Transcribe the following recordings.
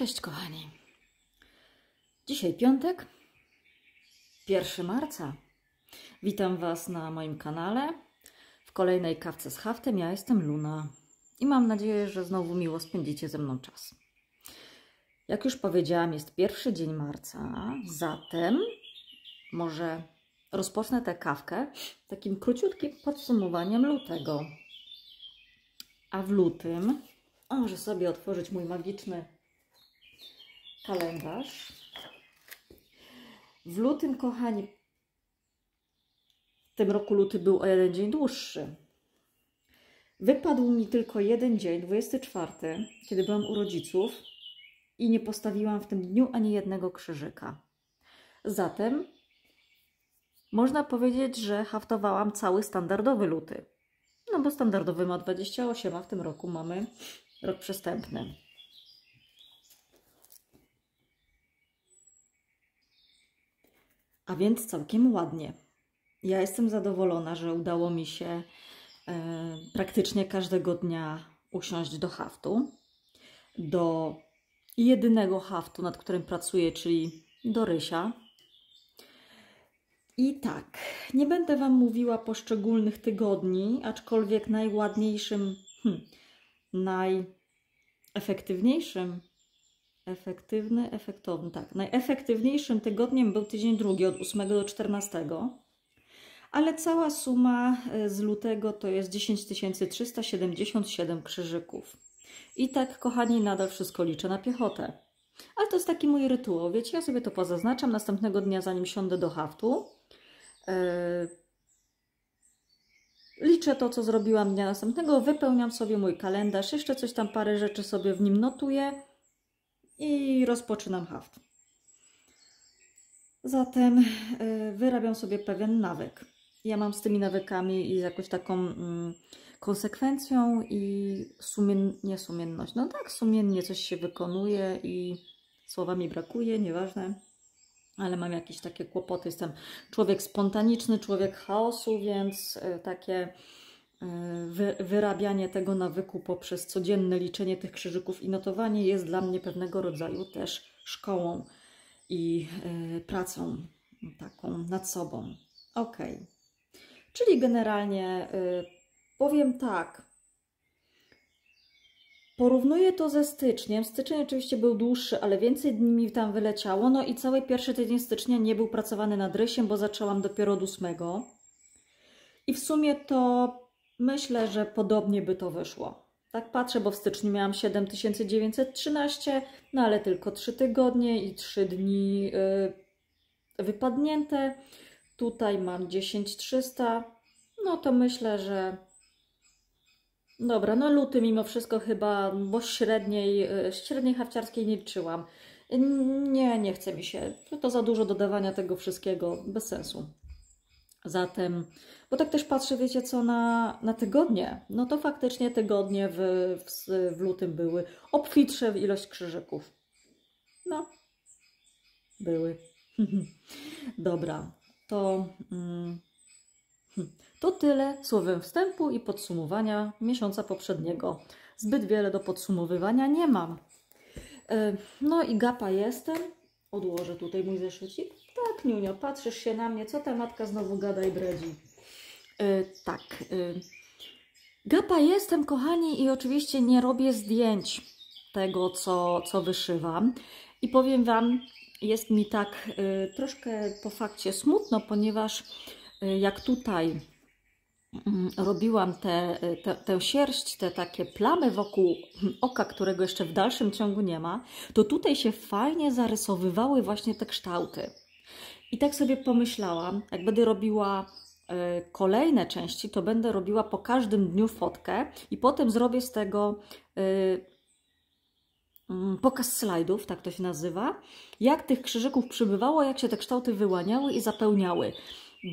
Cześć kochani. Dzisiaj piątek, 1 marca. Witam Was na moim kanale w kolejnej kawce z haftem. Ja jestem Luna i mam nadzieję, że znowu miło spędzicie ze mną czas. Jak już powiedziałam, jest pierwszy dzień marca, zatem może rozpocznę tę kawkę takim króciutkim podsumowaniem lutego. A w lutym może sobie otworzyć mój magiczny kalendarz. W lutym, kochani, w tym roku luty był o jeden dzień dłuższy. Wypadł mi tylko jeden dzień, 24, kiedy byłam u rodziców i nie postawiłam w tym dniu ani jednego krzyżyka. Zatem można powiedzieć, że haftowałam cały standardowy luty. No bo standardowy ma 28, a w tym roku mamy rok przestępny. A więc całkiem ładnie. Ja jestem zadowolona, że udało mi się e, praktycznie każdego dnia usiąść do haftu, do jedynego haftu, nad którym pracuję, czyli do rysia. I tak, nie będę Wam mówiła poszczególnych tygodni, aczkolwiek najładniejszym, hmm, najefektywniejszym Efektywny, efektowny, tak. Najefektywniejszym tygodniem był tydzień drugi, od 8 do 14, ale cała suma e, z lutego to jest 10 377 krzyżyków. I tak, kochani, nadal wszystko liczę na piechotę. Ale to jest taki mój rytuał, wiecie, ja sobie to pozaznaczam. Następnego dnia, zanim siądę do haftu, yy, liczę to, co zrobiłam dnia następnego, wypełniam sobie mój kalendarz, jeszcze coś tam, parę rzeczy sobie w nim notuję i rozpoczynam haft. Zatem y, wyrabiam sobie pewien nawyk. Ja mam z tymi nawykami i z jakąś taką mm, konsekwencją i sumien, nie sumienność. No tak, sumiennie coś się wykonuje i słowa mi brakuje, nieważne, ale mam jakieś takie kłopoty. Jestem człowiek spontaniczny, człowiek chaosu, więc y, takie E, wyrabianie tego nawyku poprzez codzienne liczenie tych krzyżyków i notowanie jest dla mnie pewnego rodzaju też szkołą i e, pracą taką nad sobą. Ok. Czyli generalnie e, powiem tak. Porównuję to ze styczniem. Styczeń oczywiście był dłuższy, ale więcej dni mi tam wyleciało. No i cały pierwszy tydzień stycznia nie był pracowany nad rysiem, bo zaczęłam dopiero od ósmego. I w sumie to Myślę, że podobnie by to wyszło. Tak patrzę, bo w styczniu miałam 7913, no ale tylko 3 tygodnie i 3 dni yy, wypadnięte. Tutaj mam 10300, no to myślę, że dobra, no luty mimo wszystko chyba, bo średniej, yy, średniej hafciarskiej nie liczyłam. Nie, nie chce mi się. To za dużo dodawania tego wszystkiego, bez sensu. Zatem, bo tak też patrzę, wiecie co, na, na tygodnie. No to faktycznie tygodnie w, w, w lutym były obfitsze w ilość krzyżyków. No, były. Dobra, to, mm, hm. to tyle słowem wstępu i podsumowania miesiąca poprzedniego. Zbyt wiele do podsumowywania nie mam. E, no i gapa jestem. Odłożę tutaj mój zeszycik. Tak, Niunio, patrzysz się na mnie, co ta matka znowu gada i bredzi. Yy, tak. Yy. Gapa jestem, kochani, i oczywiście nie robię zdjęć tego, co, co wyszywam. I powiem Wam, jest mi tak e, troszkę po fakcie smutno, ponieważ jak tutaj mm, robiłam tę te, te, te sierść, te takie plamy wokół mm, oka, którego jeszcze w dalszym ciągu nie ma, to tutaj się fajnie zarysowywały właśnie te kształty. I tak sobie pomyślałam, jak będę robiła e, kolejne części, to będę robiła po każdym dniu fotkę i potem zrobię z tego e, mm, pokaz slajdów, tak to się nazywa, jak tych krzyżyków przybywało, jak się te kształty wyłaniały i zapełniały,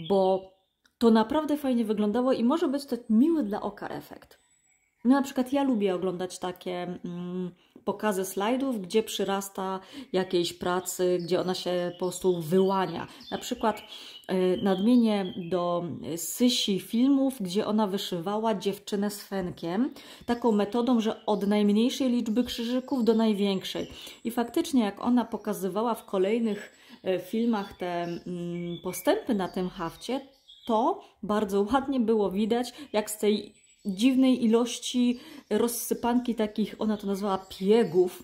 bo to naprawdę fajnie wyglądało i może być to miły dla oka efekt. No, na przykład ja lubię oglądać takie mm, pokazy slajdów, gdzie przyrasta jakiejś pracy, gdzie ona się po prostu wyłania. Na przykład e, nadmienię do Sysi filmów, gdzie ona wyszywała dziewczynę z fenkiem, taką metodą, że od najmniejszej liczby krzyżyków do największej. I faktycznie jak ona pokazywała w kolejnych e, filmach te mm, postępy na tym hafcie, to bardzo ładnie było widać, jak z tej dziwnej ilości rozsypanki takich, ona to nazwała piegów,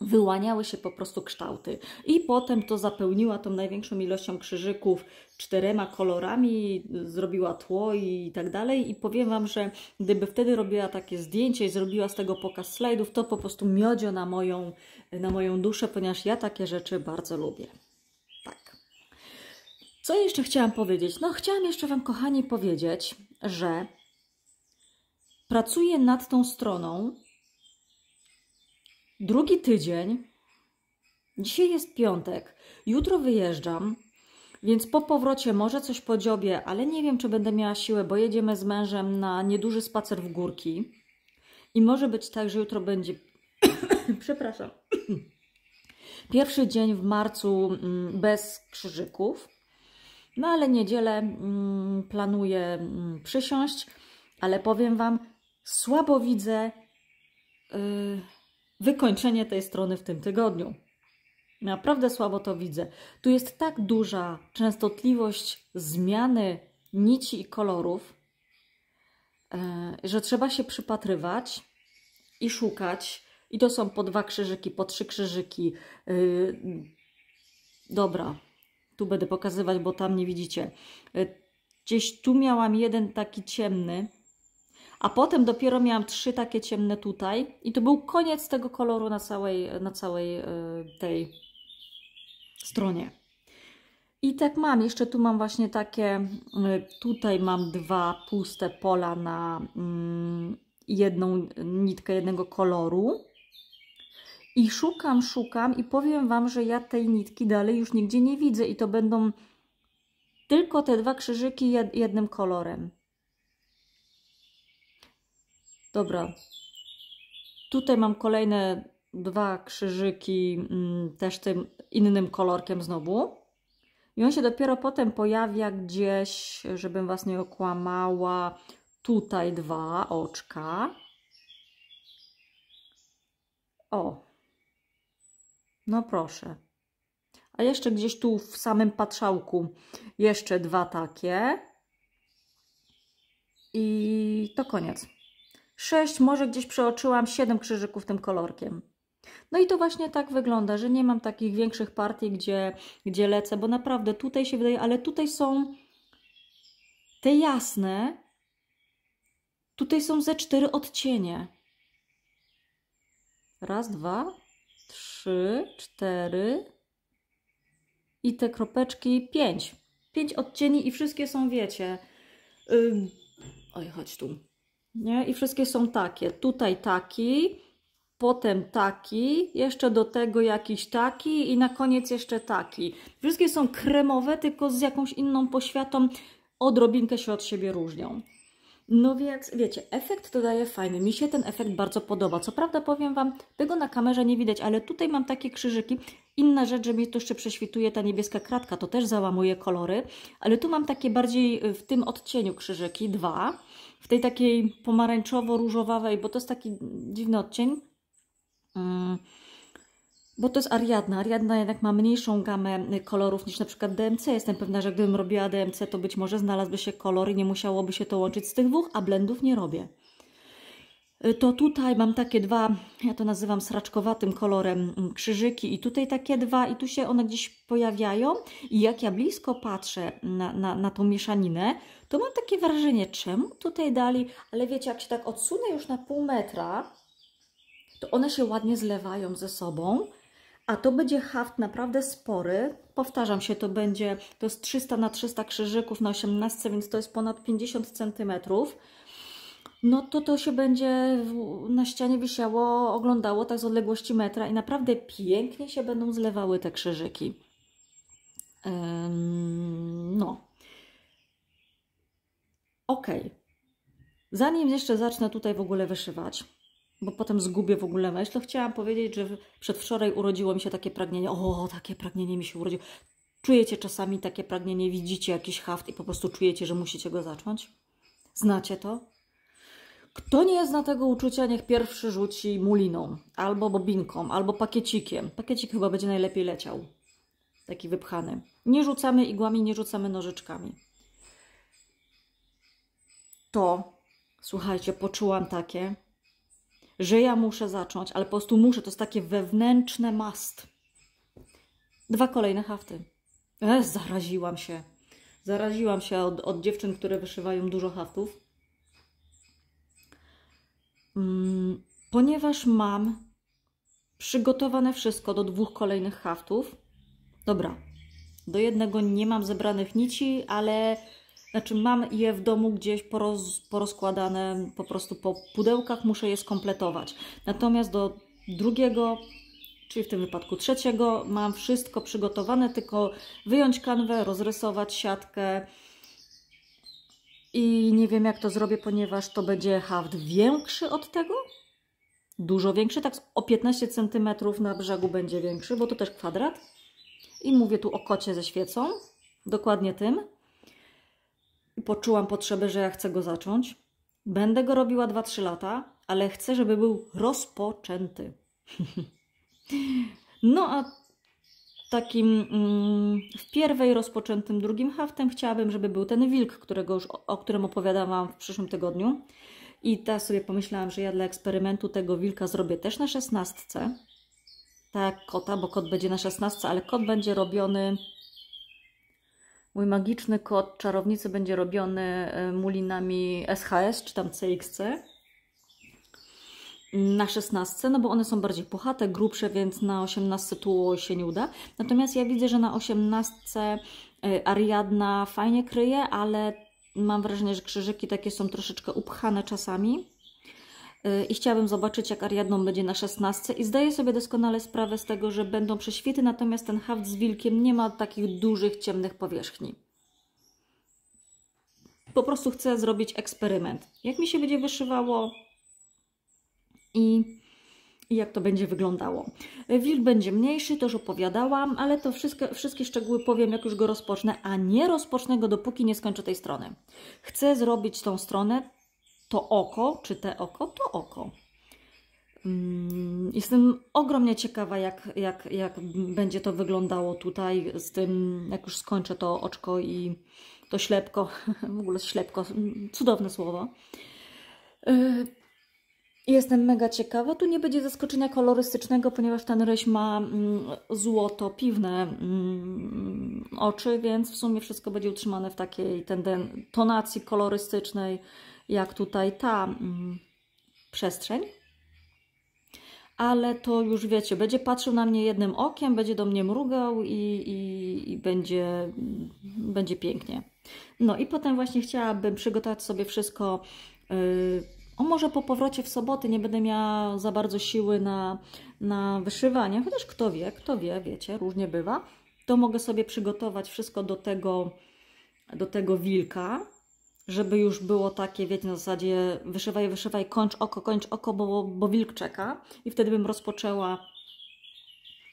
wyłaniały się po prostu kształty. I potem to zapełniła tą największą ilością krzyżyków czterema kolorami, zrobiła tło i tak dalej. I powiem Wam, że gdyby wtedy robiła takie zdjęcie i zrobiła z tego pokaz slajdów, to po prostu miodzio na moją, na moją duszę, ponieważ ja takie rzeczy bardzo lubię. Tak. Co jeszcze chciałam powiedzieć? No, chciałam jeszcze Wam, kochani, powiedzieć, że pracuję nad tą stroną drugi tydzień. Dzisiaj jest piątek, jutro wyjeżdżam, więc po powrocie może coś podziobię, ale nie wiem, czy będę miała siłę, bo jedziemy z mężem na nieduży spacer w górki. I może być tak, że jutro będzie. Przepraszam. Pierwszy dzień w marcu mm, bez krzyżyków. No ale niedzielę mm, planuję mm, przysiąść, ale powiem Wam, słabo widzę yy, wykończenie tej strony w tym tygodniu. Naprawdę słabo to widzę. Tu jest tak duża częstotliwość zmiany nici i kolorów, yy, że trzeba się przypatrywać i szukać. I to są po dwa krzyżyki, po trzy krzyżyki. Yy, dobra, tu będę pokazywać, bo tam nie widzicie. Y, gdzieś tu miałam jeden taki ciemny, a potem dopiero miałam trzy takie ciemne tutaj i to był koniec tego koloru na całej, na całej e, tej stronie. I tak mam, jeszcze tu mam właśnie takie, e, tutaj mam dwa puste pola na mm, jedną nitkę jednego koloru. I szukam, szukam i powiem Wam, że ja tej nitki dalej już nigdzie nie widzę i to będą tylko te dwa krzyżyki jednym kolorem. Dobra. Tutaj mam kolejne dwa krzyżyki, mm, też tym innym kolorkiem znowu. I on się dopiero potem pojawia gdzieś, żebym Was nie okłamała, tutaj dwa oczka. O, no proszę. A jeszcze gdzieś tu w samym patrzałku jeszcze dwa takie. I to koniec. 6, może gdzieś przeoczyłam 7 krzyżyków tym kolorkiem. No i to właśnie tak wygląda, że nie mam takich większych partii, gdzie, gdzie lecę, bo naprawdę tutaj się wydaje, ale tutaj są te jasne, tutaj są ze cztery odcienie. Raz, dwa, trzy, cztery i te kropeczki pięć. Pięć odcieni i wszystkie są, wiecie... Ym... Oj, chodź tu nie? I wszystkie są takie. Tutaj taki, potem taki, jeszcze do tego jakiś taki i na koniec jeszcze taki. Wszystkie są kremowe, tylko z jakąś inną poświatą odrobinkę się od siebie różnią. No więc wiecie, efekt to daje fajny. Mi się ten efekt bardzo podoba. Co prawda powiem Wam, tego na kamerze nie widać, ale tutaj mam takie krzyżyki. Inna rzecz, że mi tu jeszcze prześwituje ta niebieska kratka, to też załamuje kolory. Ale tu mam takie bardziej y, w tym odcieniu krzyżyki, dwa w tej takiej pomarańczowo-różowawej, bo to jest taki dziwny odcień, mm, bo to jest Ariadna. Ariadna jednak ma mniejszą gamę kolorów niż na przykład DMC. Jestem pewna, że gdybym robiła DMC, to być może znalazłby się kolor i nie musiałoby się to łączyć z tych dwóch, a blendów nie robię. Y, to tutaj mam takie dwa, ja to nazywam sraczkowatym kolorem mm, krzyżyki i tutaj takie dwa i tu się one gdzieś pojawiają i jak ja blisko patrzę na, na, na tą mieszaninę, to mam takie wrażenie, czemu tutaj dali, ale wiecie, jak się tak odsunę już na pół metra, to one się ładnie zlewają ze sobą, a to będzie haft naprawdę spory. Powtarzam się, to będzie, to jest 300 na 300 krzyżyków na 18, więc to jest ponad 50 centymetrów no to to się będzie na ścianie wisiało, oglądało tak z odległości metra i naprawdę pięknie się będą zlewały te krzyżyki. Ym, no. Ok. Zanim jeszcze zacznę tutaj w ogóle wyszywać, bo potem zgubię w ogóle myśl, to chciałam powiedzieć, że przedwczoraj urodziło mi się takie pragnienie. O, takie pragnienie mi się urodziło. Czujecie czasami takie pragnienie, widzicie jakiś haft i po prostu czujecie, że musicie go zacząć? Znacie to? Kto nie zna tego uczucia, niech pierwszy rzuci muliną, albo bobinką, albo pakiecikiem. Pakiecik chyba będzie najlepiej leciał, taki wypchany. Nie rzucamy igłami, nie rzucamy nożyczkami. To, słuchajcie, poczułam takie, że ja muszę zacząć, ale po prostu muszę, to jest takie wewnętrzne must. Dwa kolejne hafty. E, zaraziłam się. Zaraziłam się od, od dziewczyn, które wyszywają dużo haftów Mm, ponieważ mam przygotowane wszystko do dwóch kolejnych haftów, dobra, do jednego nie mam zebranych nici, ale znaczy mam je w domu gdzieś poroz, porozkładane po prostu po pudełkach, muszę je skompletować. Natomiast do drugiego, czyli w tym wypadku trzeciego, mam wszystko przygotowane, tylko wyjąć kanwę, rozrysować siatkę, i nie wiem jak to zrobię, ponieważ to będzie haft większy od tego, dużo większy, tak o 15 cm na brzegu będzie większy, bo to też kwadrat. I mówię tu o kocie ze świecą, dokładnie tym. Poczułam potrzebę, że ja chcę go zacząć. Będę go robiła 2-3 lata, ale chcę, żeby był rozpoczęty. no a takim mm, w pierwej rozpoczętym drugim haftem chciałabym, żeby był ten wilk, którego już, o, którym opowiadam Wam w przyszłym tygodniu. I teraz sobie pomyślałam, że ja dla eksperymentu tego wilka zrobię też na szesnastce. Tak, kota, bo kot będzie na szesnastce, ale kot będzie robiony... Mój magiczny kot czarownicy będzie robiony e, mulinami SHS czy tam CXC na 16, no bo one są bardziej puchate, grubsze, więc na 18 tu się nie uda. Natomiast ja widzę, że na 18 y, Ariadna fajnie kryje, ale mam wrażenie, że krzyżyki takie są troszeczkę upchane czasami. Y, I chciałabym zobaczyć, jak Ariadną będzie na 16 i zdaję sobie doskonale sprawę z tego, że będą prześwity, natomiast ten haft z wilkiem nie ma takich dużych, ciemnych powierzchni po prostu chcę zrobić eksperyment. Jak mi się będzie wyszywało, i i jak to będzie wyglądało. Wilk będzie mniejszy, to już opowiadałam, ale to wszystkie, wszystkie szczegóły powiem, jak już go rozpocznę, a nie rozpocznę go, dopóki nie skończę tej strony. Chcę zrobić tą stronę, to oko, czy te oko, to oko. Mm, jestem ogromnie ciekawa, jak, jak, jak będzie to wyglądało tutaj z tym, jak już skończę to oczko i to ślepko, w ogóle ślepko, cudowne słowo y, Jestem mega ciekawa. Tu nie będzie zaskoczenia kolorystycznego, ponieważ ten ryś ma mm, złoto, piwne mm, oczy, więc w sumie wszystko będzie utrzymane w takiej tonacji kolorystycznej, jak tutaj ta mm, przestrzeń. Ale to już wiecie, będzie patrzył na mnie jednym okiem, będzie do mnie mrugał i, i, i będzie, będzie pięknie. No i potem właśnie chciałabym przygotować sobie wszystko. Yy, o, może po powrocie w soboty nie będę miała za bardzo siły na, na wyszywanie, chociaż kto wie, kto wie, wiecie, różnie bywa. To mogę sobie przygotować wszystko do tego, do tego wilka, żeby już było takie, wiecie, na zasadzie wyszywaj, wyszywaj, kończ oko, kończ oko, bo, bo wilk czeka. I wtedy bym rozpoczęła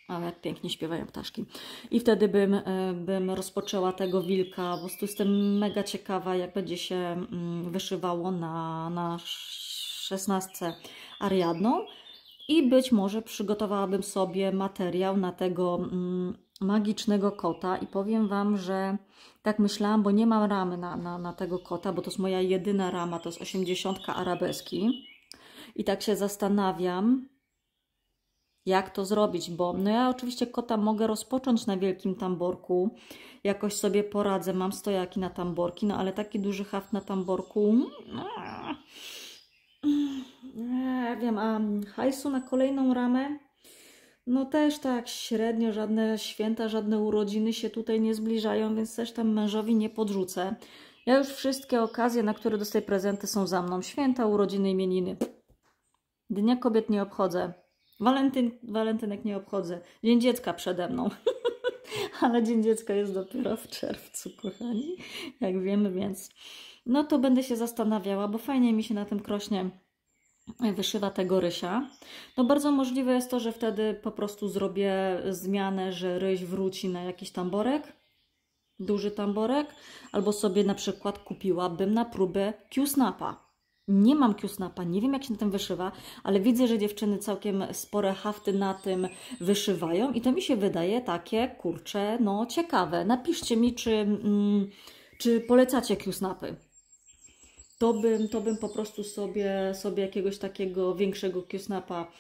a jak pięknie śpiewają ptaszki. I wtedy bym, e, bym rozpoczęła tego wilka. Po prostu jestem mega ciekawa, jak będzie się mm, wyszywało na, na 16 Ariadną. I być może przygotowałabym sobie materiał na tego mm, magicznego kota. I powiem Wam, że tak myślałam, bo nie mam ramy na, na, na tego kota, bo to jest moja jedyna rama, to jest 80 arabeski. I tak się zastanawiam, jak to zrobić, bo no ja oczywiście kota mogę rozpocząć na wielkim tamborku, jakoś sobie poradzę, mam stojaki na tamborki, no ale taki duży haft na tamborku... Mm, mm, nie wiem, a hajsu na kolejną ramę? No też tak średnio, żadne święta, żadne urodziny się tutaj nie zbliżają, więc też tam mężowi nie podrzucę. Ja już wszystkie okazje, na które dostaję prezenty są za mną. Święta, urodziny, imieniny. Dnia kobiet nie obchodzę. Walentyn, walentynek nie obchodzę. Dzień dziecka przede mną. Ale Dzień Dziecka jest dopiero w czerwcu, kochani, jak wiemy, więc no to będę się zastanawiała, bo fajnie mi się na tym krośnie wyszywa tego rysia. No bardzo możliwe jest to, że wtedy po prostu zrobię zmianę, że ryś wróci na jakiś tamborek, duży tamborek, albo sobie na przykład kupiłabym na próbę Q-snapa nie mam kiusnapa, nie wiem jak się na tym wyszywa, ale widzę, że dziewczyny całkiem spore hafty na tym wyszywają i to mi się wydaje takie, kurcze, no ciekawe. Napiszcie mi, czy, mm, czy polecacie kiusnapy. To bym, to bym po prostu sobie, sobie jakiegoś takiego większego kiusnapa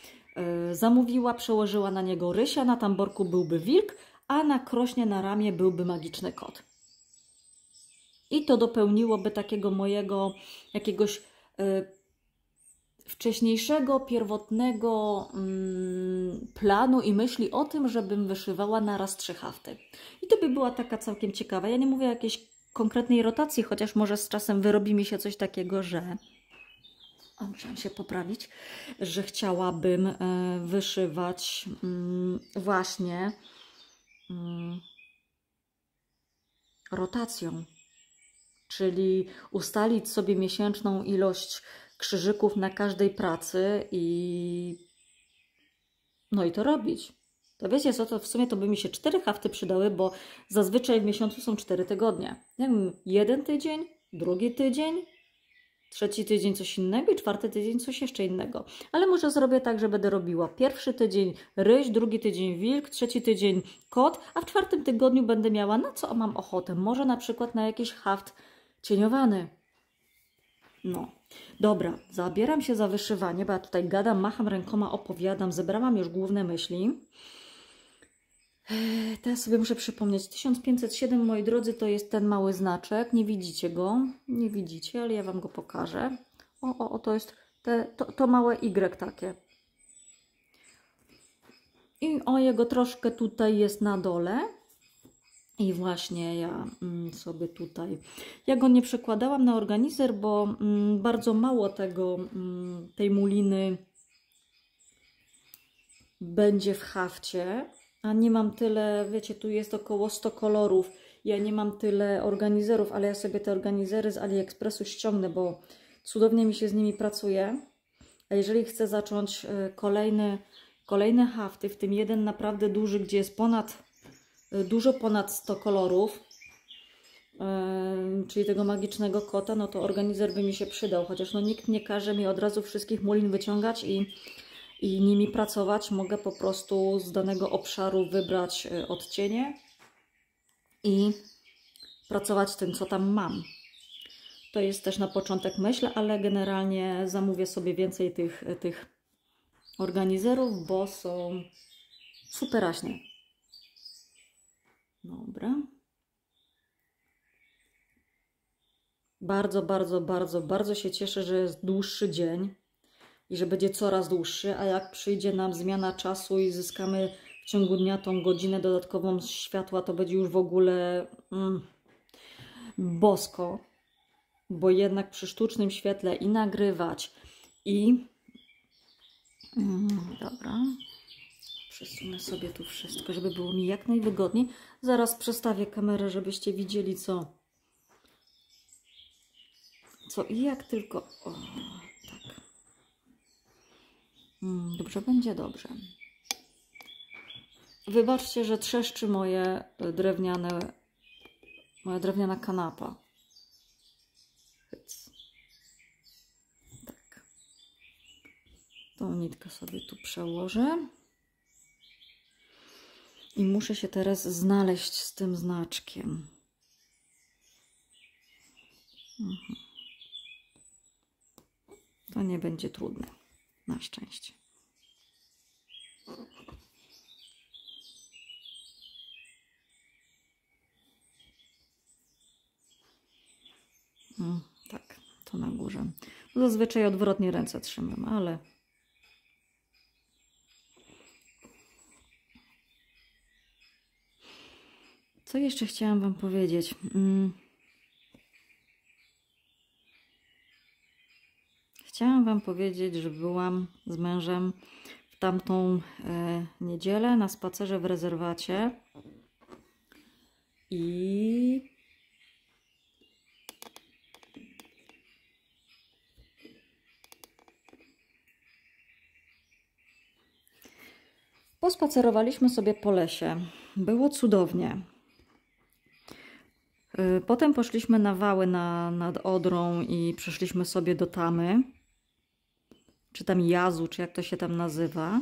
y, zamówiła, przełożyła na niego rysia, na tamborku byłby wilk, a na krośnie na ramię byłby magiczny kot. I to dopełniłoby takiego mojego jakiegoś Y, wcześniejszego, pierwotnego mm, planu i myśli o tym, żebym wyszywała na raz trzy hafty. I to by była taka całkiem ciekawa. Ja nie mówię o jakiejś konkretnej rotacji, chociaż może z czasem wyrobi mi się coś takiego, że o, musiałam się poprawić, że chciałabym e, wyszywać mm, właśnie mm, rotacją czyli ustalić sobie miesięczną ilość krzyżyków na każdej pracy i no i to robić. To wiecie co, to w sumie to by mi się cztery hafty przydały, bo zazwyczaj w miesiącu są cztery tygodnie. Ja wiem, jeden tydzień, drugi tydzień, trzeci tydzień coś innego i czwarty tydzień coś jeszcze innego. Ale może zrobię tak, że będę robiła pierwszy tydzień ryś, drugi tydzień wilk, trzeci tydzień kot, a w czwartym tygodniu będę miała na co mam ochotę. Może na przykład na jakiś haft cieniowany. No. Dobra, zabieram się za wyszywanie, bo ja tutaj gadam, macham rękoma, opowiadam, zebrałam już główne myśli. Eee, teraz sobie muszę przypomnieć, 1507, moi drodzy, to jest ten mały znaczek, nie widzicie go, nie widzicie, ale ja Wam go pokażę. O, o, o, to jest te, to, to małe Y takie. I o, jego troszkę tutaj jest na dole, i właśnie ja mm, sobie tutaj, ja go nie przekładałam na organizer, bo mm, bardzo mało tego, mm, tej muliny będzie w hafcie, a nie mam tyle, wiecie, tu jest około 100 kolorów, ja nie mam tyle organizerów, ale ja sobie te organizery z AliExpressu ściągnę, bo cudownie mi się z nimi pracuje. A jeżeli chcę zacząć e, kolejny, kolejne hafty, w tym jeden naprawdę duży, gdzie jest ponad dużo ponad 100 kolorów, czyli tego magicznego kota, no to organizer by mi się przydał, chociaż no nikt nie każe mi od razu wszystkich mulin wyciągać i, i nimi pracować. Mogę po prostu z danego obszaru wybrać e, odcienie i pracować tym, co tam mam. To jest też na początek myśl, ale generalnie zamówię sobie więcej tych, tych organizerów, bo są superaśnie. Dobra. Bardzo, bardzo, bardzo, bardzo się cieszę, że jest dłuższy dzień i że będzie coraz dłuższy, a jak przyjdzie nam zmiana czasu i zyskamy w ciągu dnia tą godzinę dodatkową światła, to będzie już w ogóle mm, bosko, bo jednak przy sztucznym świetle i nagrywać i... Mm, dobra... Przesunę sobie tu wszystko, żeby było mi jak najwygodniej. Zaraz przestawię kamerę, żebyście widzieli co. Co i jak tylko... O, tak. Hmm, dobrze, będzie dobrze. Wybaczcie, że trzeszczy moje e, drewniane... Moja drewniana kanapa. Tak. Tą nitkę sobie tu przełożę. I muszę się teraz znaleźć z tym znaczkiem. Mhm. To nie będzie trudne, na szczęście. Mm, tak, to na górze. Zazwyczaj odwrotnie ręce trzymam, ale Co jeszcze chciałam Wam powiedzieć? Mm. Chciałam Wam powiedzieć, że byłam z mężem w tamtą e, niedzielę na spacerze w rezerwacie i Pospacerowaliśmy sobie po lesie. Było cudownie. Y, potem poszliśmy na wały na, nad Odrą i przeszliśmy sobie do Tamy, czy tam Jazu, czy jak to się tam nazywa.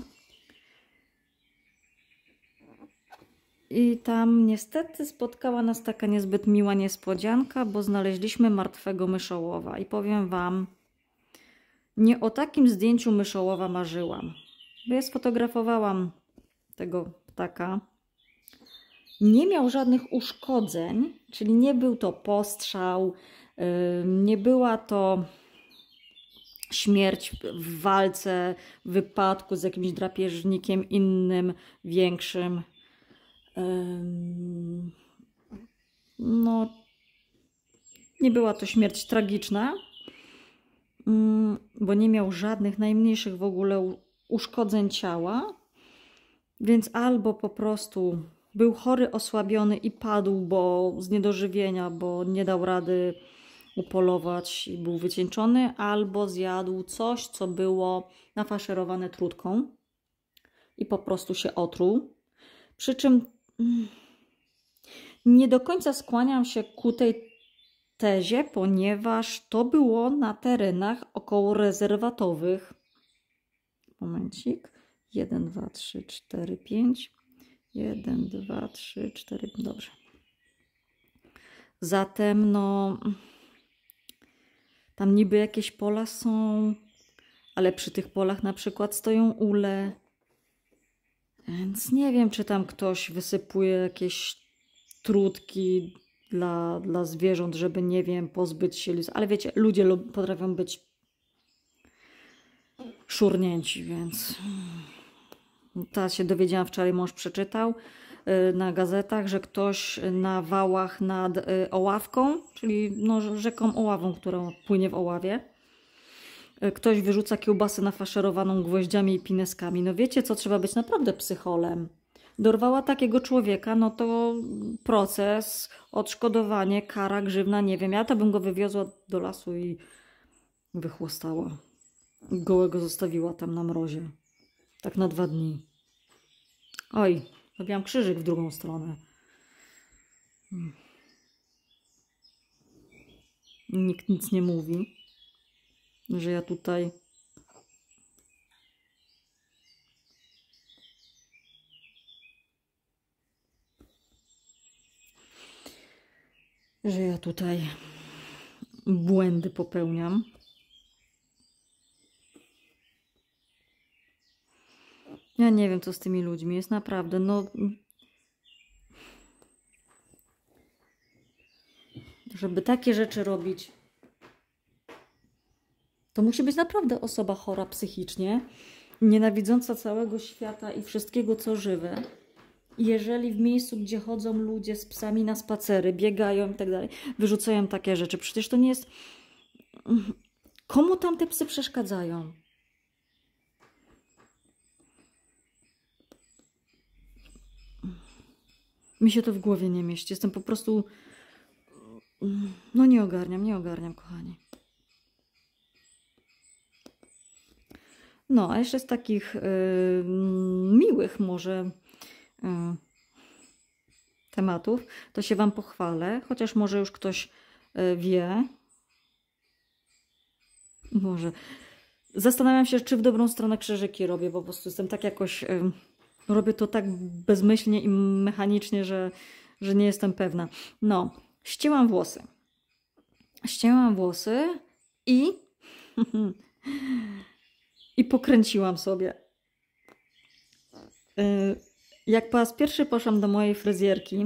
I tam niestety spotkała nas taka niezbyt miła niespodzianka, bo znaleźliśmy martwego myszołowa. I powiem Wam, nie o takim zdjęciu myszołowa marzyłam. Ja sfotografowałam tego ptaka nie miał żadnych uszkodzeń, czyli nie był to postrzał, nie była to śmierć w walce, w wypadku z jakimś drapieżnikiem innym, większym. No, nie była to śmierć tragiczna, bo nie miał żadnych najmniejszych w ogóle uszkodzeń ciała, więc albo po prostu był chory, osłabiony i padł, bo z niedożywienia, bo nie dał rady upolować i był wycieńczony, albo zjadł coś, co było nafaszerowane trutką i po prostu się otruł. Przy czym mm, nie do końca skłaniam się ku tej tezie, ponieważ to było na terenach około rezerwatowych. Momencik. 1, 2, 3, 4, 5. Jeden, dwa, trzy, cztery. Dobrze. Zatem, no, tam niby jakieś pola są, ale przy tych polach na przykład stoją ule. Więc nie wiem, czy tam ktoś wysypuje jakieś trudki dla, dla zwierząt, żeby, nie wiem, pozbyć się Ale wiecie, ludzie potrafią być szurnięci, więc. Teraz się dowiedziałam, wczoraj mąż przeczytał y, na gazetach, że ktoś na wałach nad y, Oławką, czyli no, rzeką Oławą, która płynie w Oławie, y, ktoś wyrzuca kiełbasę nafaszerowaną gwoździami i pineskami. No wiecie co, trzeba być naprawdę psycholem. Dorwała takiego człowieka, no to proces, odszkodowanie, kara, grzywna, nie wiem. Ja to bym go wywiozła do lasu i wychłostała. Gołego zostawiła tam na mrozie. Tak na dwa dni. Oj, robiłam krzyżyk w drugą stronę. Hmm. Nikt nic nie mówi, że ja tutaj że ja tutaj błędy popełniam. Ja nie wiem, co z tymi ludźmi jest, naprawdę, no... Żeby takie rzeczy robić, to musi być naprawdę osoba chora psychicznie, nienawidząca całego świata i wszystkiego, co żywe. Jeżeli w miejscu, gdzie chodzą ludzie z psami na spacery, biegają i tak dalej, wyrzucają takie rzeczy, przecież to nie jest. Komu tam te psy przeszkadzają? Mi się to w głowie nie mieści. Jestem po prostu. No nie ogarniam, nie ogarniam, kochani. No, a jeszcze z takich yy, miłych może yy, tematów, to się Wam pochwalę, chociaż może już ktoś yy, wie. Może. Zastanawiam się, czy w dobrą stronę krzyżyki robię, bo po prostu jestem tak jakoś. Yy, robię to tak bezmyślnie i mechanicznie, że, że nie jestem pewna. No, ścięłam włosy. Ścięłam włosy i. i pokręciłam sobie. Y, jak po raz pierwszy poszłam do mojej fryzjerki,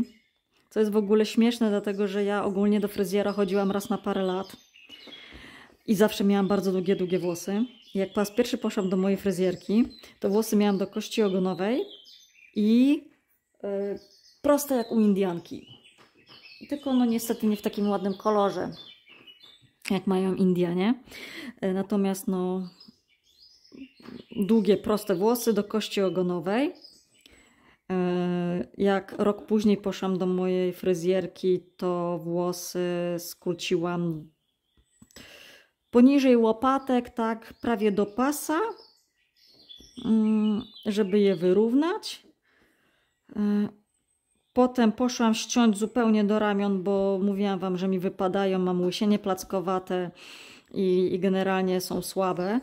co jest w ogóle śmieszne, dlatego że ja ogólnie do fryzjera chodziłam raz na parę lat i zawsze miałam bardzo długie, długie włosy jak po raz pierwszy poszłam do mojej fryzjerki, to włosy miałam do kości ogonowej i yy, proste jak u Indianki. Tylko no niestety nie w takim ładnym kolorze, jak mają Indianie. Yy, natomiast no długie, proste włosy do kości ogonowej. E, jak rok później poszłam do mojej fryzjerki, to włosy skróciłam poniżej łopatek, tak prawie do pasa, mm, żeby je wyrównać. E, potem poszłam ściąć zupełnie do ramion, bo mówiłam Wam, że mi wypadają, mam łysienie plackowate i, i generalnie są słabe.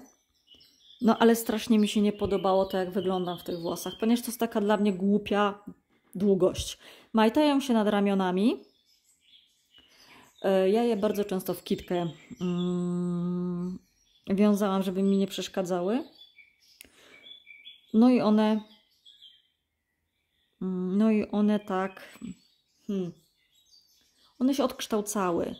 No ale strasznie mi się nie podobało to, jak wyglądam w tych włosach, ponieważ to jest taka dla mnie głupia długość. Majtają się nad ramionami, E, ja je bardzo często w kitkę mm, wiązałam, żeby mi nie przeszkadzały. No i one, mm, no i one tak, hmm, one się odkształcały.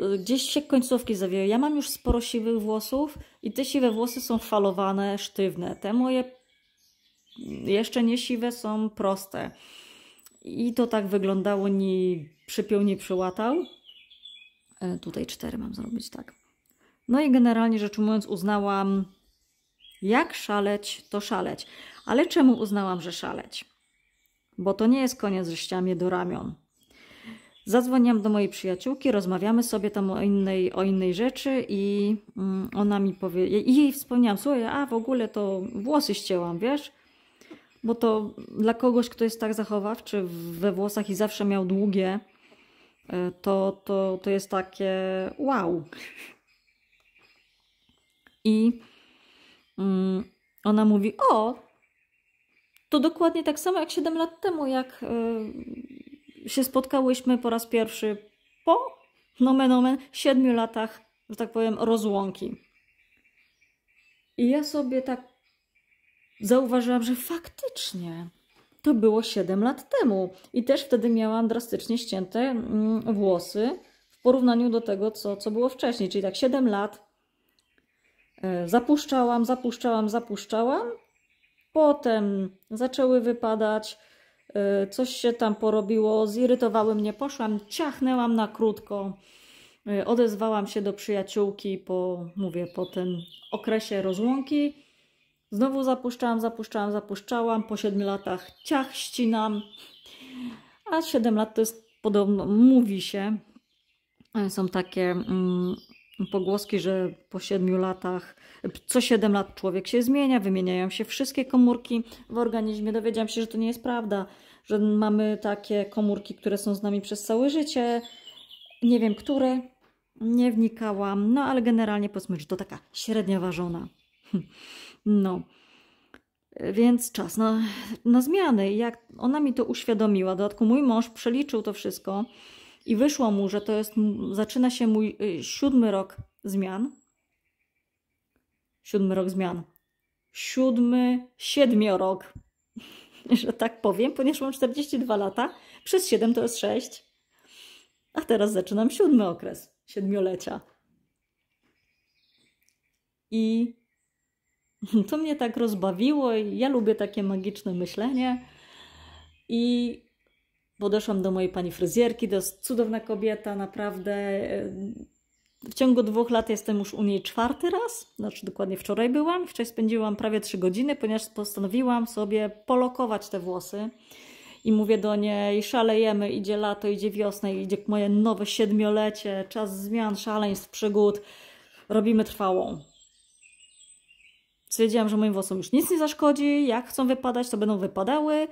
E, gdzieś się końcówki zawijają. Ja mam już sporo siwych włosów i te siwe włosy są falowane, sztywne. Te moje jeszcze nie siwe są proste. I to tak wyglądało, nie przypiął, nie przyłatał. E, tutaj cztery mam zrobić, tak. No i generalnie rzecz ujmując uznałam, jak szaleć, to szaleć. Ale czemu uznałam, że szaleć? Bo to nie jest koniec, z ściami do ramion. Zadzwoniłam do mojej przyjaciółki, rozmawiamy sobie tam o innej, o innej rzeczy i mm, ona mi powie... I jej wspomniałam, słuchaj, a w ogóle to włosy ścięłam, wiesz? Bo to dla kogoś, kto jest tak zachowawczy we włosach i zawsze miał długie, Y, to, to, to jest takie wow. I mm, ona mówi: O, to dokładnie tak samo jak 7 lat temu, jak y, się spotkałyśmy po raz pierwszy po, nomen omen, 7 latach, że tak powiem, rozłąki. I ja sobie tak zauważyłam, że faktycznie to było 7 lat temu i też wtedy miałam drastycznie ścięte mm, włosy w porównaniu do tego, co, co było wcześniej. Czyli tak 7 lat e, zapuszczałam, zapuszczałam, zapuszczałam, potem zaczęły wypadać, e, coś się tam porobiło, zirytowały mnie, poszłam, ciachnęłam na krótko. E, odezwałam się do przyjaciółki po, mówię, po tym okresie rozłąki Znowu zapuszczałam, zapuszczałam, zapuszczałam. Po 7 latach ciach ścinam. A 7 lat to jest podobno, mówi się, e, są takie mm, pogłoski, że po 7 latach, co 7 lat człowiek się zmienia, wymieniają się wszystkie komórki w organizmie. Dowiedziałam się, że to nie jest prawda, że mamy takie komórki, które są z nami przez całe życie. Nie wiem, które, nie wnikałam, no ale generalnie powiedzmy, że to taka średnia ważona. Hm. No. Więc czas na, na zmiany. Jak ona mi to uświadomiła, w dodatku mój mąż przeliczył to wszystko i wyszło mu, że to jest, zaczyna się mój y, siódmy rok zmian. Siódmy rok zmian. Siódmy, siedmiorok, że tak powiem, ponieważ mam 42 lata. Przez 7 to jest 6. A teraz zaczynam siódmy okres siedmiolecia. I To mnie tak rozbawiło i ja lubię takie magiczne myślenie. I podeszłam do mojej pani fryzjerki, to jest cudowna kobieta, naprawdę. E, w ciągu dwóch lat jestem już u niej czwarty raz, znaczy dokładnie wczoraj byłam. Wczoraj spędziłam prawie trzy godziny, ponieważ postanowiłam sobie polokować te włosy. I mówię do niej, szalejemy, idzie lato, idzie wiosna, idzie moje nowe siedmiolecie, czas zmian, szaleństw, przygód. Robimy trwałą stwierdziłam, że moim włosom już nic nie zaszkodzi, jak chcą wypadać, to będą wypadały.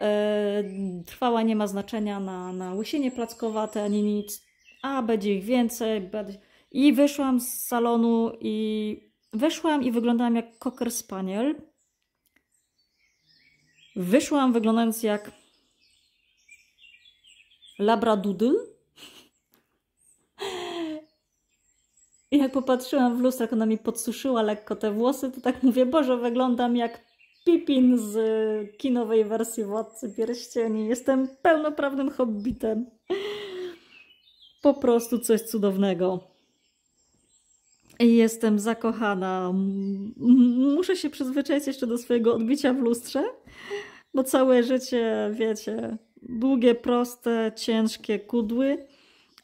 E, trwała nie ma znaczenia na, na łysienie plackowate ani nic, a będzie ich więcej. I wyszłam z salonu i wyszłam i wyglądałam jak cocker spaniel. Wyszłam wyglądając jak labradoodle I jak popatrzyłam w lustro, jak ona mi podsuszyła lekko te włosy, to tak mówię, Boże, wyglądam jak Pipin z y, kinowej wersji Władcy Pierścieni. Jestem pełnoprawnym hobbitem. Po prostu coś cudownego. Jestem zakochana. Muszę się przyzwyczaić jeszcze do swojego odbicia w lustrze, bo całe życie, wiecie, długie, proste, ciężkie kudły,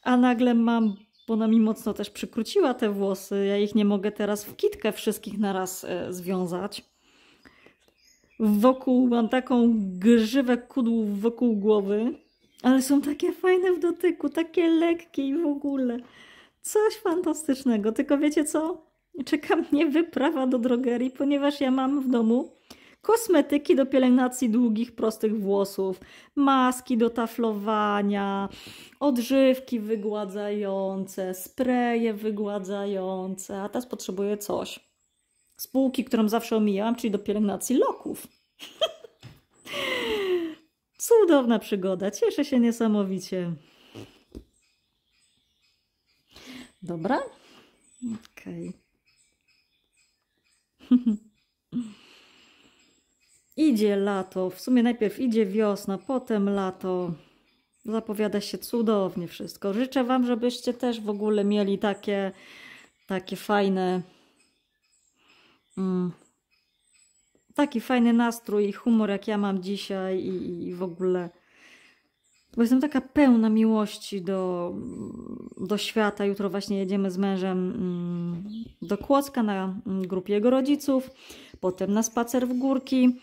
a nagle mam bo ona mi mocno też przykróciła te włosy. Ja ich nie mogę teraz w kitkę wszystkich naraz e, związać. Wokół mam taką grzywę kudłów wokół głowy, ale są takie fajne w dotyku, takie lekkie i w ogóle. Coś fantastycznego. Tylko wiecie co? Czeka mnie wyprawa do drogerii, ponieważ ja mam w domu kosmetyki do pielęgnacji długich, prostych włosów, maski do taflowania, odżywki wygładzające, spreje wygładzające, a teraz potrzebuję coś. Spółki, którą zawsze omijałam, czyli do pielęgnacji loków. Cudowna przygoda, cieszę się niesamowicie. Dobra? Okej. Okay. Idzie lato, w sumie najpierw idzie wiosna, potem lato. Zapowiada się cudownie wszystko. Życzę Wam, żebyście też w ogóle mieli takie, takie fajne. Mm, taki fajny nastrój i humor, jak ja mam dzisiaj, i, i w ogóle. Bo jestem taka pełna miłości do, do świata. Jutro właśnie jedziemy z mężem mm, do Kłodzka na mm, grupie jego rodziców, potem na spacer w górki.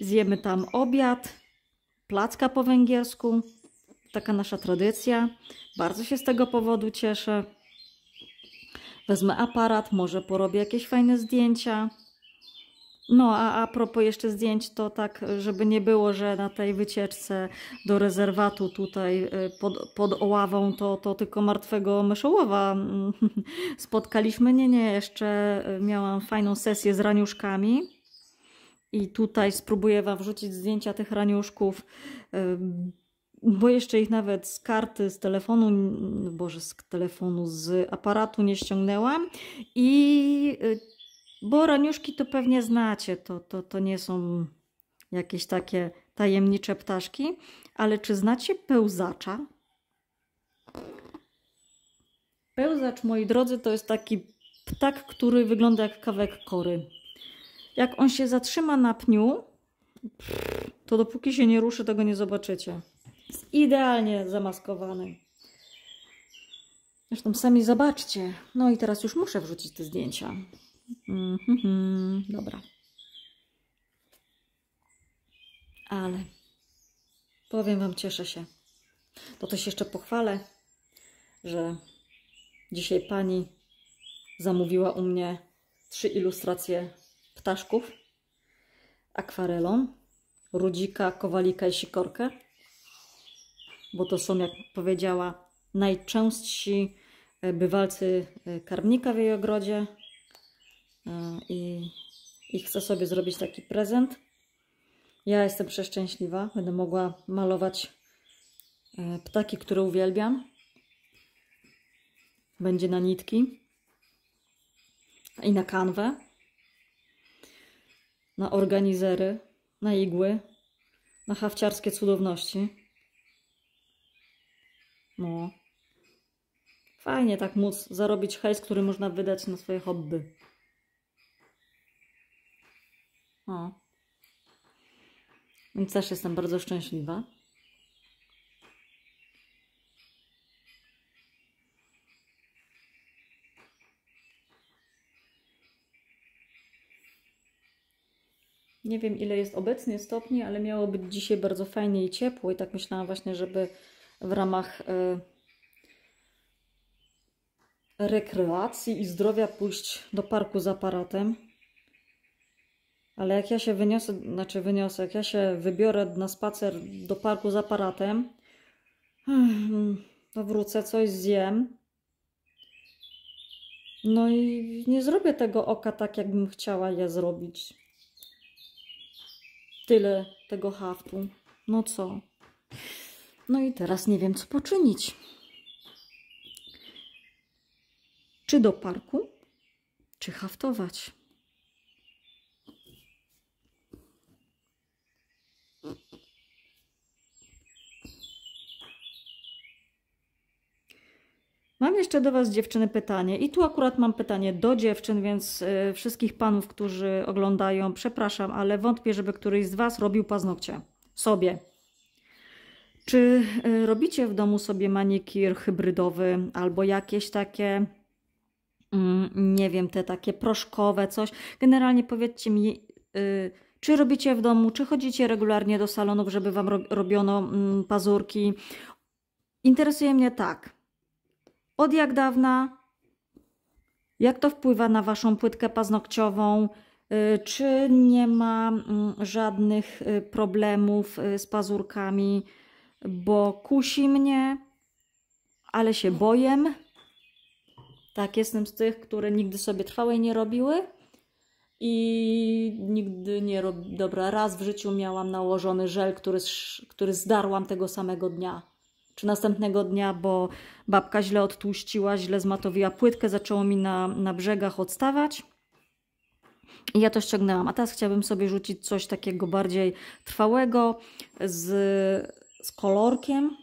Zjemy tam obiad, placka po węgiersku. Taka nasza tradycja. Bardzo się z tego powodu cieszę. Wezmę aparat, może porobię jakieś fajne zdjęcia. No, a a propos jeszcze zdjęć, to tak, żeby nie było, że na tej wycieczce do rezerwatu tutaj y, pod, pod Oławą to, to tylko martwego myszołowa mm, spotkaliśmy. Nie, nie, jeszcze y, miałam fajną sesję z raniuszkami. I tutaj spróbuję Wam wrzucić zdjęcia tych raniuszków, bo jeszcze ich nawet z karty, z telefonu, boże, z telefonu, z aparatu nie ściągnęłam. I y, bo raniuszki to pewnie znacie, to, to, to nie są jakieś takie tajemnicze ptaszki, ale czy znacie pełzacza? Pełzacz, moi drodzy, to jest taki ptak, który wygląda jak kawek kory. Jak on się zatrzyma na pniu, to dopóki się nie ruszy, tego nie zobaczycie. Jest idealnie zamaskowany. Zresztą sami zobaczcie. No i teraz już muszę wrzucić te zdjęcia. Mm -hmm, dobra. Ale powiem Wam, cieszę się. To też jeszcze pochwalę, że dzisiaj Pani zamówiła u mnie trzy ilustracje ptaszków, akwarelą, rudzika, kowalika i sikorkę, bo to są, jak powiedziała, najczęstsi e, bywalcy e, karmnika w jej ogrodzie e, i, i chcę sobie zrobić taki prezent. Ja jestem przeszczęśliwa, będę mogła malować ptaki, które uwielbiam. Będzie na nitki i na kanwę na organizery, na igły, na hawciarskie cudowności. No. Fajnie tak móc zarobić hejs, który można wydać na swoje hobby. O. Więc też jestem bardzo szczęśliwa. nie wiem ile jest obecnie stopni, ale miało być dzisiaj bardzo fajnie i ciepło i tak myślałam właśnie, żeby w ramach y, rekreacji i zdrowia pójść do parku z aparatem. Ale jak ja się wyniosę, znaczy wyniosę, jak ja się wybiorę na spacer do parku z aparatem, hmm, to wrócę, coś zjem. No i nie zrobię tego oka tak, jakbym chciała je zrobić tyle tego haftu. No co? No i teraz nie wiem, co poczynić. Czy do parku, czy haftować? Mam jeszcze do Was, dziewczyny, pytanie. I tu akurat mam pytanie do dziewczyn, więc y, wszystkich panów, którzy oglądają, przepraszam, ale wątpię, żeby któryś z Was robił paznokcie sobie. Czy y, robicie w domu sobie manikir hybrydowy albo jakieś takie, mm, nie wiem, te takie proszkowe, coś? Generalnie powiedzcie mi. Y, czy robicie w domu, czy chodzicie regularnie do salonów, żeby wam robiono mm, pazurki? Interesuje mnie tak od jak dawna? Jak to wpływa na Waszą płytkę paznokciową? Y, czy nie ma mm, żadnych y, problemów y, z pazurkami? Bo kusi mnie, ale się boję. Tak, jestem z tych, które nigdy sobie trwałej nie robiły i nigdy nie robi. Dobra, raz w życiu miałam nałożony żel, który, który zdarłam tego samego dnia czy następnego dnia, bo babka źle odtłuściła, źle zmatowiła płytkę, zaczęło mi na, na brzegach odstawać. I ja to ściągnęłam. A teraz chciałabym sobie rzucić coś takiego bardziej trwałego, z, z kolorkiem.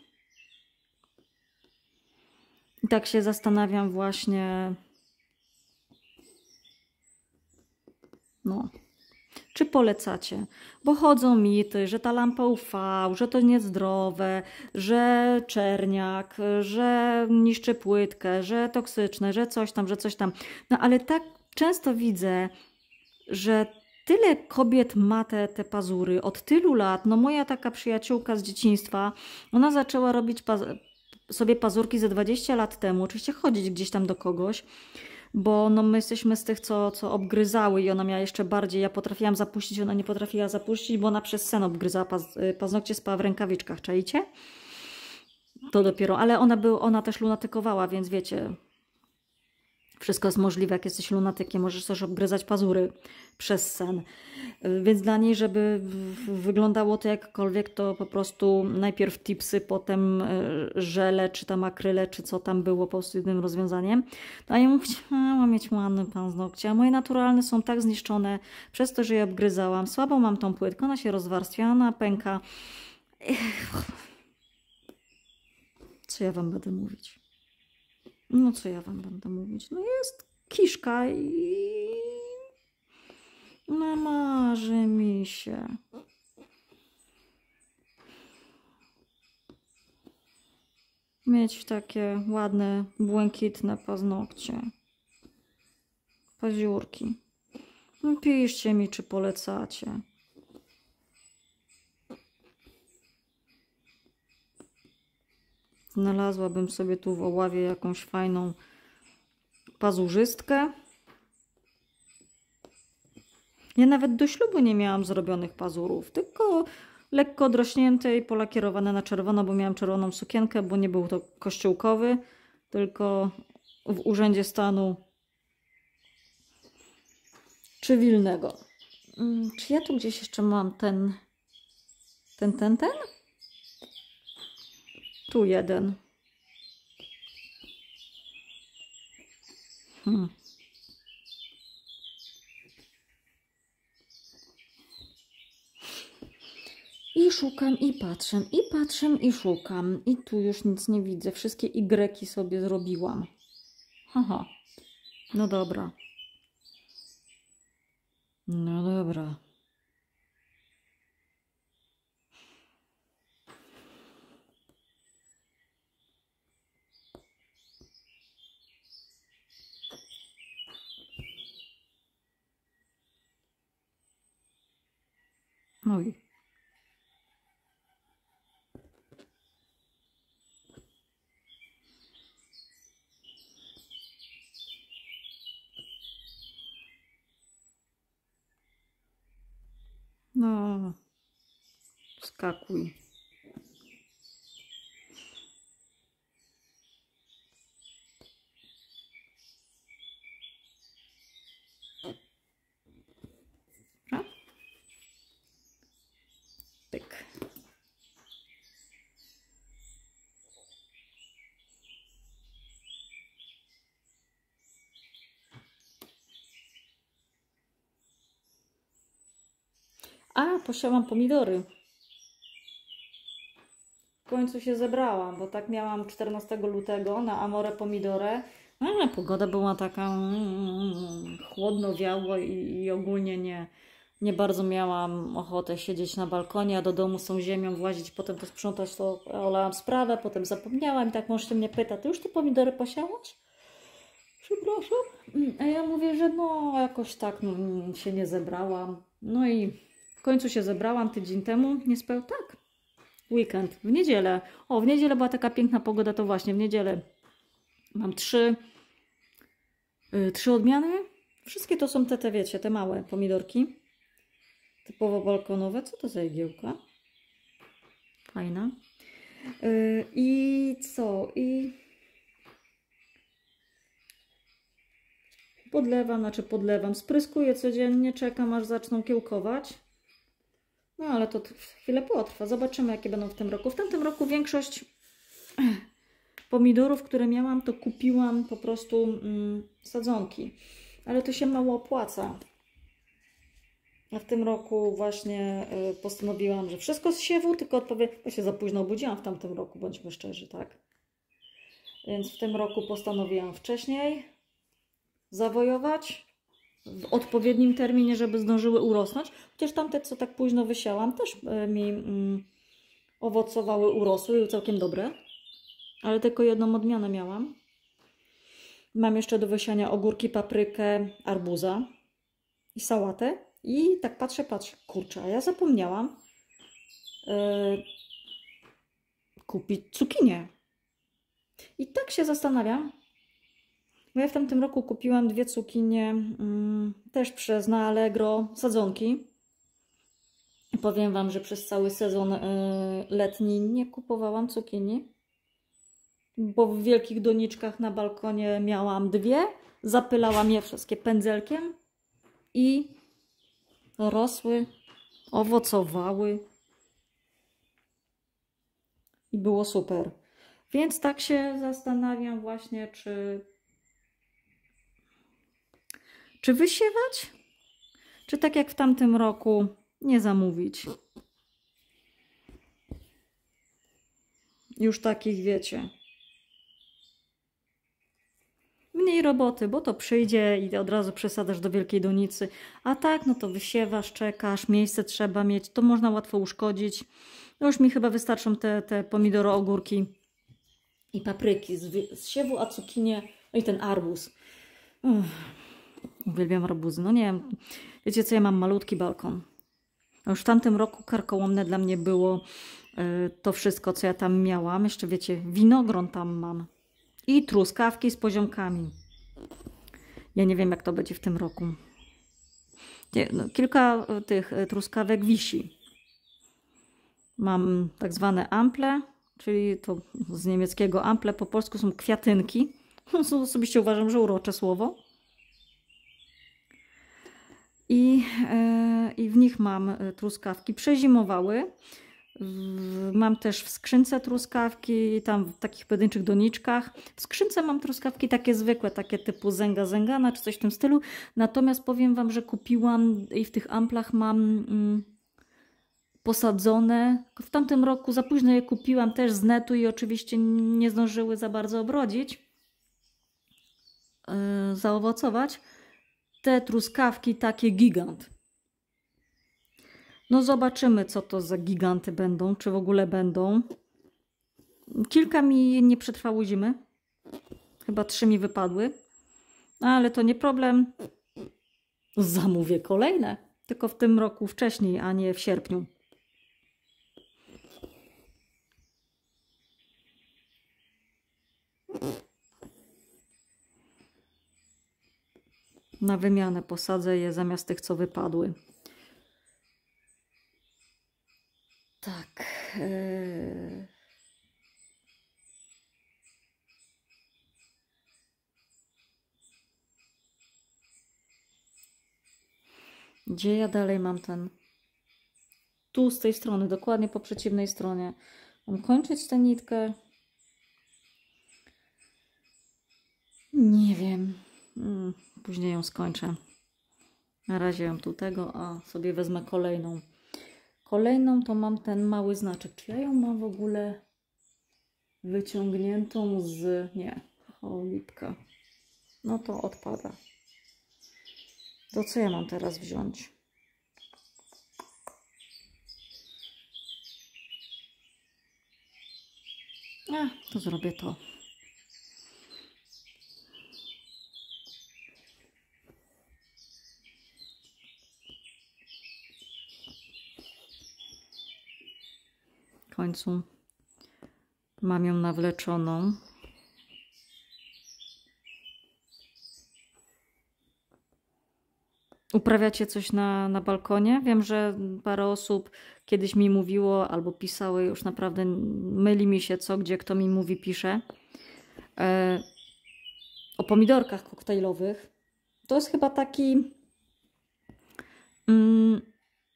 I tak się zastanawiam właśnie. No czy polecacie? Bo chodzą mity, że ta lampa UV, że to niezdrowe, że czerniak, że niszczy płytkę, że toksyczne, że coś tam, że coś tam. No ale tak często widzę, że tyle kobiet ma te, te pazury od tylu lat. No moja taka przyjaciółka z dzieciństwa, ona zaczęła robić sobie pazurki ze 20 lat temu, oczywiście chodzić gdzieś tam do kogoś bo no my jesteśmy z tych, co, co obgryzały i ona miała jeszcze bardziej, ja potrafiłam zapuścić, ona nie potrafiła zapuścić, bo ona przez sen obgryzała paz, y, paznokcie, spała w rękawiczkach, czajcie? To dopiero, ale ona, był, ona też lunatykowała, więc wiecie, wszystko jest możliwe, jak jesteś lunatykiem, możesz też obgryzać pazury przez sen. Y, więc dla niej, żeby wyglądało to jakkolwiek, to po prostu najpierw tipsy, potem y, żele, czy tam akryle, czy co tam było, po prostu jednym rozwiązaniem. No, a ja mu chciała mieć ładny paznokcie, a moje naturalne są tak zniszczone przez to, że je obgryzałam. Słabo mam tą płytkę, ona się rozwarstwia, ona pęka. Co ja wam będę mówić? No co ja wam będę mówić? No jest kiszka i namarzy no mi się. Mieć takie ładne, błękitne paznokcie. Paziurki. No piszcie mi, czy polecacie. Znalazłabym sobie tu w oławie jakąś fajną pazurzystkę. Ja nawet do ślubu nie miałam zrobionych pazurów, tylko lekko odrośnięte i polakierowane na czerwono, bo miałam czerwoną sukienkę, bo nie był to kościółkowy, tylko w Urzędzie Stanu Cywilnego. Mm, czy ja tu gdzieś jeszcze mam ten, ten, ten, ten? tu jeden. Hmm. I szukam, i patrzę, i patrzę, i szukam. I tu już nic nie widzę. Wszystkie Y sobie zrobiłam. Haha. No dobra. No dobra. Ну, Ну, скакуй. posiałam pomidory. W końcu się zebrałam, bo tak miałam 14 lutego na Amore Pomidore. No, ale pogoda była taka mm, chłodno wiało i, i, ogólnie nie, nie bardzo miałam ochotę siedzieć na balkonie, a do domu są ziemią włazić, potem to sprzątać, to olałam sprawę, potem zapomniałam i tak mąż się mnie pyta, ty już te pomidory posiałaś? Przepraszam. Mm, a ja mówię, że no jakoś tak no, mm, się nie zebrałam. No i końcu się zebrałam tydzień temu, Nie niespełna, tak, weekend, w niedzielę. O, w niedzielę była taka piękna pogoda, to właśnie w niedzielę mam trzy, yy, trzy odmiany. Wszystkie to są te, te, wiecie, te małe pomidorki. Typowo balkonowe. Co to za igiełka? Fajna. Yy, I co? I podlewam, znaczy podlewam, spryskuję codziennie, czekam aż zaczną kiełkować. No ale to chwilę potrwa. Zobaczymy, jakie będą w tym roku. W tamtym roku większość pomidorów, które miałam, to kupiłam po prostu mm, sadzonki. Ale to się mało opłaca. A w tym roku właśnie y, postanowiłam, że wszystko z siewu, tylko odpowiem, bo się za późno obudziłam w tamtym roku, bądźmy szczerzy, tak? Więc w tym roku postanowiłam wcześniej zawojować w odpowiednim terminie, żeby zdążyły urosnąć. Chociaż tamte, co tak późno wysiałam, też e, mi mm, owocowały, urosły i całkiem dobre. Ale tylko jedną odmianę miałam. Mam jeszcze do wysiania ogórki, paprykę, arbuza i sałatę. I tak patrzę, patrzę, kurczę, a ja zapomniałam yy, kupić cukinię. I tak się zastanawiam, bo no ja w tamtym roku kupiłam dwie cukinie, mm, też przez na Allegro, sadzonki. Powiem Wam, że przez cały sezon y, letni nie kupowałam cukinii, bo w wielkich doniczkach na balkonie miałam dwie, zapylałam je wszystkie pędzelkiem i rosły, owocowały i było super. Więc tak się zastanawiam właśnie, czy czy wysiewać? Czy tak jak w tamtym roku nie zamówić? Już takich wiecie. Mniej roboty, bo to przyjdzie i od razu przesadzasz do wielkiej donicy. A tak, no to wysiewasz, czekasz, miejsce trzeba mieć, to można łatwo uszkodzić. No już mi chyba wystarczą te, te pomidoro, ogórki i papryki z, z siewu, a cukinie, no i ten arbuz. Uff. Uwielbiam arbuzy. No nie wiem, wiecie co, ja mam malutki balkon. Już w tamtym roku karkołomne dla mnie było e, to wszystko, co ja tam miałam. Jeszcze wiecie, winogron tam mam. I truskawki z poziomkami. Ja nie wiem, jak to będzie w tym roku. Nie, no, kilka e, tych e, truskawek wisi. Mam tak zwane ample, czyli to z niemieckiego ample, po polsku są kwiatynki. Osobiście uważam, że urocze słowo i, e, i w nich mam e, truskawki. Przezimowały. Mam też w skrzynce truskawki, tam w takich pojedynczych doniczkach. W skrzynce mam truskawki takie zwykłe, takie typu zęga zęgana czy coś w tym stylu. Natomiast powiem Wam, że kupiłam i w tych amplach mam mm, posadzone. W tamtym roku za późno je kupiłam też z netu i oczywiście nie zdążyły za bardzo obrodzić, yy, zaowocować te truskawki takie gigant. No zobaczymy, co to za giganty będą, czy w ogóle będą. Kilka mi nie przetrwało zimy. Chyba trzy mi wypadły. No, ale to nie problem. Zamówię kolejne, tylko w tym roku wcześniej, a nie w sierpniu. na wymianę posadzę je zamiast tych, co wypadły. Tak. E, gdzie ja dalej mam ten? Tu z tej strony, dokładnie po przeciwnej stronie. Mam kończyć tę nitkę. Nie wiem. Mm później ją skończę. Na razie ją tu tego, a sobie wezmę kolejną. Kolejną to mam ten mały znaczek. Czy ja ją mam w ogóle wyciągniętą z... Nie, o lipka. No to odpada. To co ja mam teraz wziąć? A, to zrobię to. końcu mam ją nawleczoną. Uprawiacie coś na, na balkonie? Wiem, że parę osób kiedyś mi mówiło albo pisały, już naprawdę myli mi się co, gdzie kto mi mówi, pisze. E, o pomidorkach koktajlowych. To jest chyba taki mm,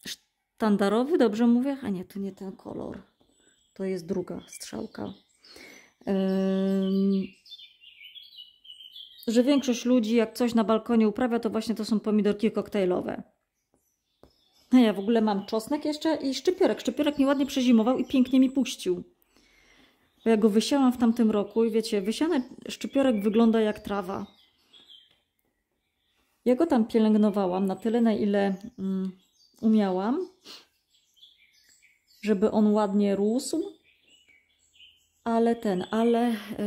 sztandarowy, dobrze mówię? A nie, to nie ten kolor to jest druga strzałka. że większość ludzi, jak coś na balkonie uprawia, to właśnie to są pomidorki koktajlowe. A ja w ogóle mam czosnek jeszcze i szczypiorek. Szczypiorek ładnie przezimował i pięknie mi puścił. Bo ja go wysiałam w tamtym roku i wiecie, wysiany szczypiorek wygląda jak trawa. Ja go tam pielęgnowałam na tyle, na ile mm, umiałam żeby on ładnie rósł. Ale ten, ale e,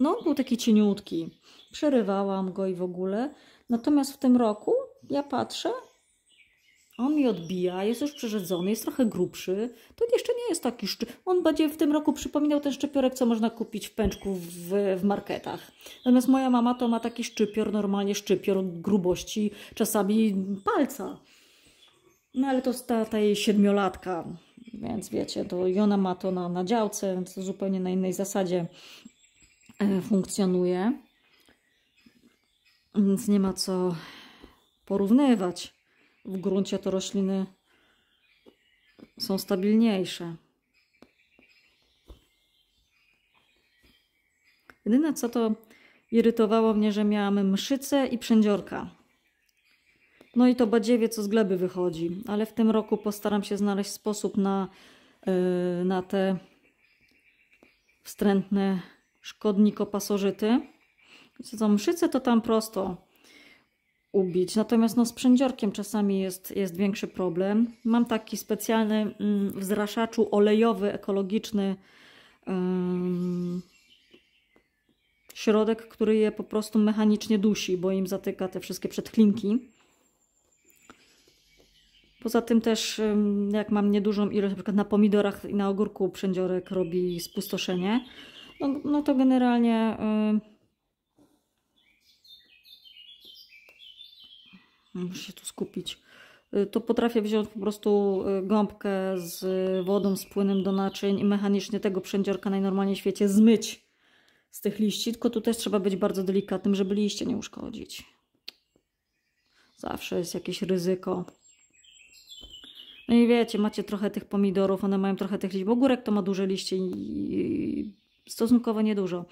no, był taki cieniutki. Przerywałam go i w ogóle. Natomiast w tym roku ja patrzę, on mi odbija, jest już przerzedzony, jest trochę grubszy. To jeszcze nie jest taki szczy... On będzie w tym roku przypominał ten szczypiorek, co można kupić w pęczku w, w marketach. Natomiast moja mama to ma taki szczypior, normalnie szczypior grubości, czasami palca. No ale to ta, ta jej siedmiolatka więc wiecie, to i ona ma to na, na działce, więc zupełnie na innej zasadzie e, funkcjonuje. Więc nie ma co porównywać. W gruncie to rośliny są stabilniejsze. Jedyne co to irytowało mnie, że miałam mszycę i przędziorka. No i to badziewie, co z gleby wychodzi. Ale w tym roku postaram się znaleźć sposób na, e, na te wstrętne szkodnikopasożyty. Co mszyce to tam prosto ubić. Natomiast no, z przędziorkiem czasami jest, jest większy problem. Mam taki specjalny mm, wzraszaczu olejowy, ekologiczny środek, który je po prostu mechanicznie dusi, bo im zatyka te wszystkie przedklinki. Poza tym też, jak mam niedużą ilość, na na pomidorach i na ogórku przędziorek robi spustoszenie, no, no to generalnie... Yy, muszę się tu skupić. Yy, to potrafię wziąć po prostu y, gąbkę z wodą, z płynem do naczyń i mechanicznie tego przędziorka najnormalniej w świecie zmyć z tych liści, tylko tu też trzeba być bardzo delikatnym, żeby liście nie uszkodzić. Zawsze jest jakieś ryzyko. No i wiecie, macie trochę tych pomidorów, one mają trochę tych liści, bo górek to ma duże liście i stosunkowo niedużo.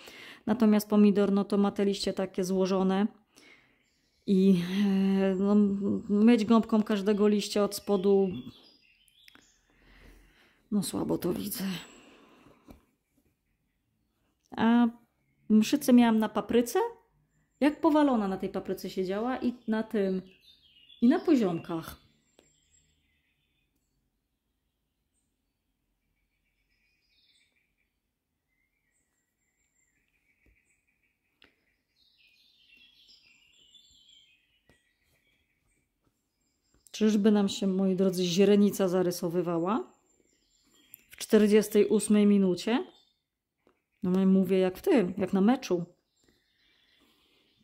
Natomiast pomidor, no to ma te liście takie złożone i e, no, gąbką każdego liścia od spodu, no słabo to widzę. A mszycę miałam na papryce, jak powalona na tej papryce siedziała i na tym, i na poziomkach. Czyżby nam się, moi drodzy, źrenica zarysowywała w 48 minucie? No i mówię jak w tym, jak na meczu.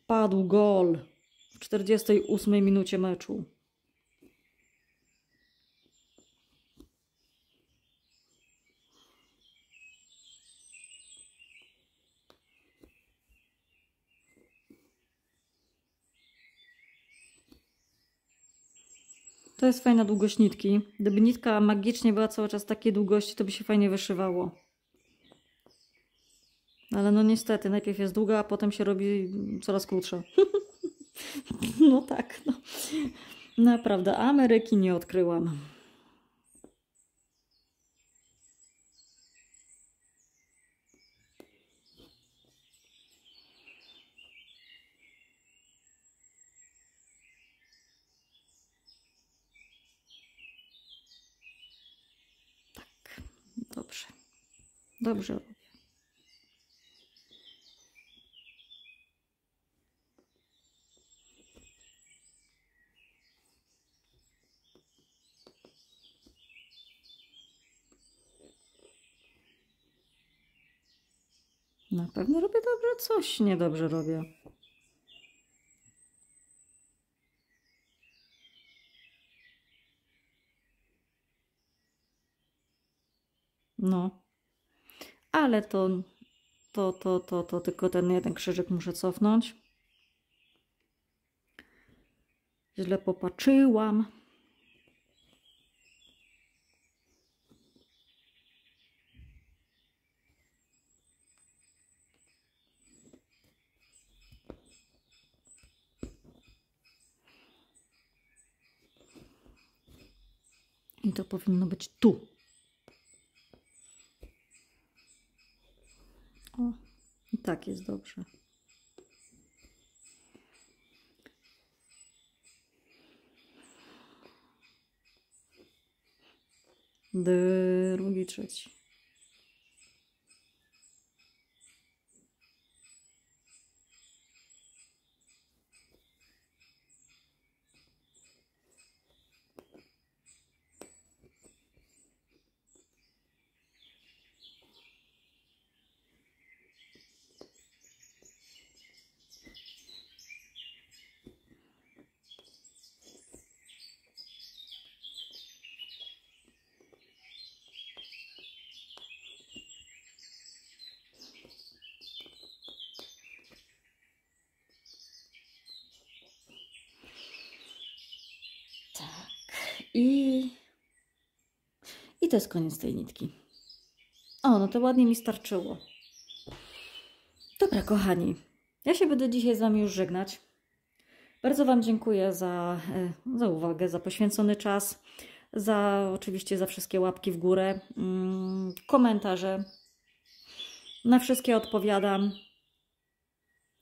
Padł gol w 48 minucie meczu. To jest fajna długość nitki. Gdyby nitka magicznie była cały czas takiej długości, to by się fajnie wyszywało. Ale no niestety, najpierw jest długa, a potem się robi coraz krótsza. no tak, no. Naprawdę, Ameryki nie odkryłam. Dobrze robię. Na pewno robię dobrze, coś niedobrze robię. No ale to, to, to, to, to tylko ten jeden krzyżyk muszę cofnąć. Źle popatrzyłam. I to powinno być tu. Tak jest dobrze. Drugi, trzeci. I, I to jest koniec tej nitki. O, no to ładnie mi starczyło. Dobra, kochani. Ja się będę dzisiaj z Wami już żegnać. Bardzo Wam dziękuję za, e, za uwagę, za poświęcony czas, za oczywiście za wszystkie łapki w górę, mm, komentarze. Na wszystkie odpowiadam.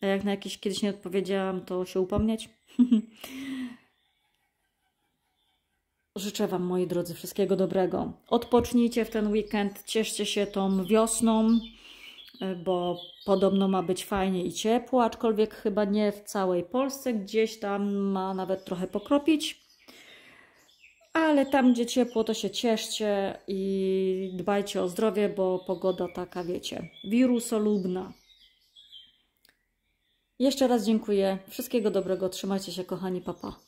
A jak na jakieś kiedyś nie odpowiedziałam, to się upomnieć. Życzę Wam, moi drodzy, wszystkiego dobrego. Odpocznijcie w ten weekend, cieszcie się tą wiosną, e, bo podobno ma być fajnie i ciepło, aczkolwiek chyba nie w całej Polsce, gdzieś tam ma nawet trochę pokropić. Ale tam, gdzie ciepło, to się cieszcie i dbajcie o zdrowie, bo pogoda taka, wiecie, wirusolubna. Jeszcze raz dziękuję. Wszystkiego dobrego. Trzymajcie się, kochani, papa. Pa.